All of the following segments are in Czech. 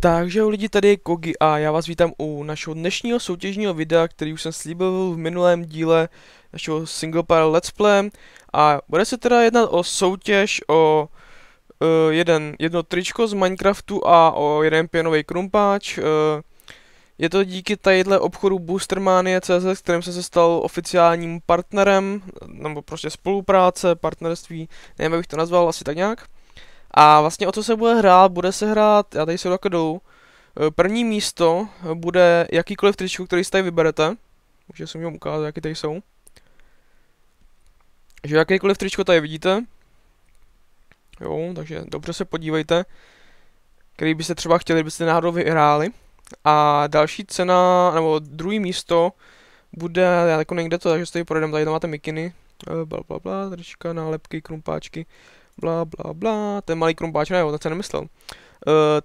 Takže u lidi, tady je Kogi a já vás vítám u našeho dnešního soutěžního videa, který už jsem slíbil v minulém díle našeho single pair let's play a bude se teda jednat o soutěž o uh, jeden, jedno tričko z Minecraftu a o jeden pěnový krumpáč. Uh, je to díky tadyhle obchodu Boostermanie.cz, s kterým jsem se stal oficiálním partnerem, nebo prostě spolupráce, partnerství, nevím, jak bych to nazval, asi tak nějak. A vlastně o co se bude hrát, bude se hrát, já tady se takhle eh, první místo bude jakýkoliv tričku, který si tady vyberete. Můžu si vám ukázat, jaký tady jsou. Že jakýkoliv tričko tady vidíte. Jo, takže dobře se podívejte, který byste třeba chtěli, byste náhodou vyhráli. A další cena, nebo druhý místo, bude, já jako někde to, takže si tady projedeme, tady tam máte mikiny, Blablabla, eh, trička, nálepky, krumpáčky, bla bla bla, ten malý krumpáč, ne jo, ten se nemyslel. Uh,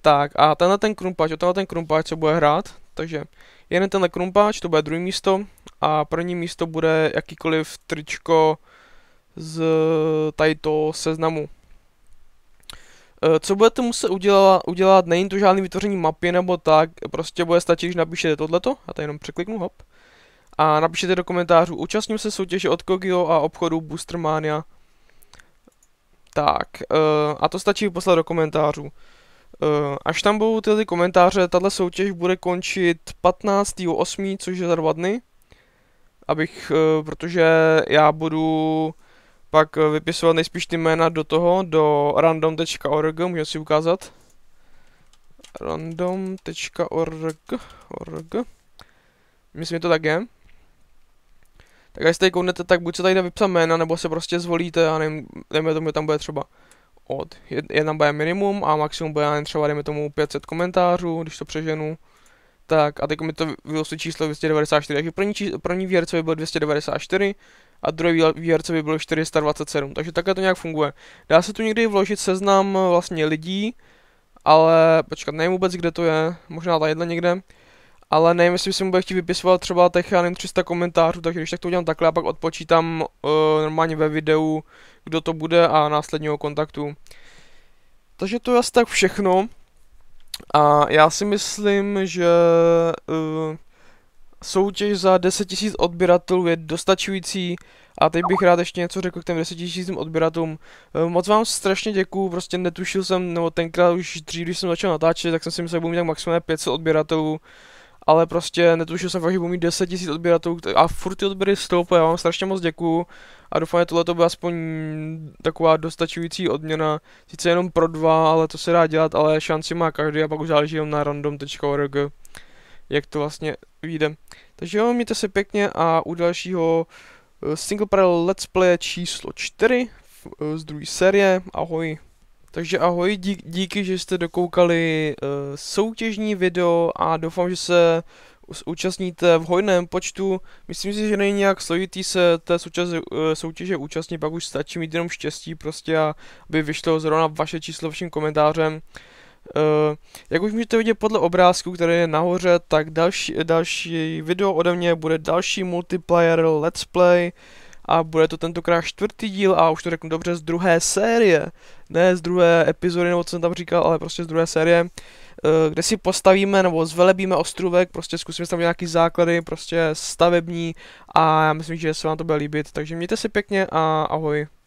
tak a tenhle ten krumpáč, o tenhle ten krumpáč se bude hrát, takže jeden tenhle krumpáč, to bude druhé místo a první místo bude jakýkoliv tričko z tadyto seznamu. Uh, co budete muset udělat, udělat, není to žádný vytvoření mapy nebo tak, prostě bude stačit, když napíšete tohleto, a to jenom překliknu, hop. A napíšete do komentářů, účastním se soutěže od Kogio a obchodu Boostermania tak, uh, a to stačí poslat do komentářů. Uh, až tam budou tyhle komentáře, tahle soutěž bude končit 15.8., což je za dva dny. Abych, uh, protože já budu pak vypisovat nejspíš ty jména do toho, do random.org, můžu si ukázat. random.org org. Myslím, že to tak je. Tak až tady kouknete, tak buď se tady jde vypsat jména, nebo se prostě zvolíte, a nevím, dejme tomu, tam bude třeba od, je bude minimum a maximum bude, jen třeba dejme tomu 500 komentářů, když to přeženu. Tak a teď mi to vylosuje číslo 294, takže první, číslo, první výherce by byl 294 a druhý výherce by byl 427, takže takhle to nějak funguje. Dá se tu někdy vložit seznam eh, vlastně lidí, ale počkat, nevím vůbec, kde to je, možná tadyhle někde ale nevím, jestli se mu bude chtít vypisovat třeba těch, já nevím, 300 komentářů, takže když tak to udělám takhle a pak odpočítám uh, normálně ve videu, kdo to bude a následního kontaktu. Takže to je asi tak všechno. A já si myslím, že uh, soutěž za 10 000 odběratelů je dostačující. A teď bych rád ještě něco řekl k těm 10 000 odběratelům. Eh, moc vám strašně děkuju, prostě netušil jsem, nebo tenkrát už dřív, když jsem začal natáčet, tak jsem si myslel, že budu mít tak maximálně 500 odběratelů ale prostě netušil jsem fakt, že budu mít 10 000 odběratelů a furt ty odběry stoupají, já vám strašně moc děkuju a doufám, že tohle to bude aspoň taková dostačující odměna, sice jenom pro dva, ale to se dá dělat, ale šanci má každý a pak už záleží jenom na random.org, jak to vlastně vyjde. Takže jo, mějte se pěkně a u dalšího eh, single player let's play číslo 4 eh, z druhé série, ahoj. Takže ahoj, dí, díky, že jste dokoukali uh, soutěžní video a doufám, že se účastníte v hojném počtu. Myslím si, že není nějak složitý se té soutěže, eh, soutěže účastnit, pak už stačí mít jenom štěstí prostě a aby vyšlo zrovna vaše číslo vaším komentářem. Uh, jak už můžete vidět podle obrázku, který je nahoře, tak další, další video ode mě bude další multiplayer let's play. Uh, a bude to tentokrát čtvrtý díl a už to řeknu dobře z druhé série, ne z druhé epizody nebo co jsem tam říkal, ale prostě z druhé série, eh, kde si postavíme nebo zvelebíme ostrůvek, prostě zkusíme tam nějaký základy, prostě stavební a já myslím, že se vám to bude líbit, takže mějte si pěkně a ahoj.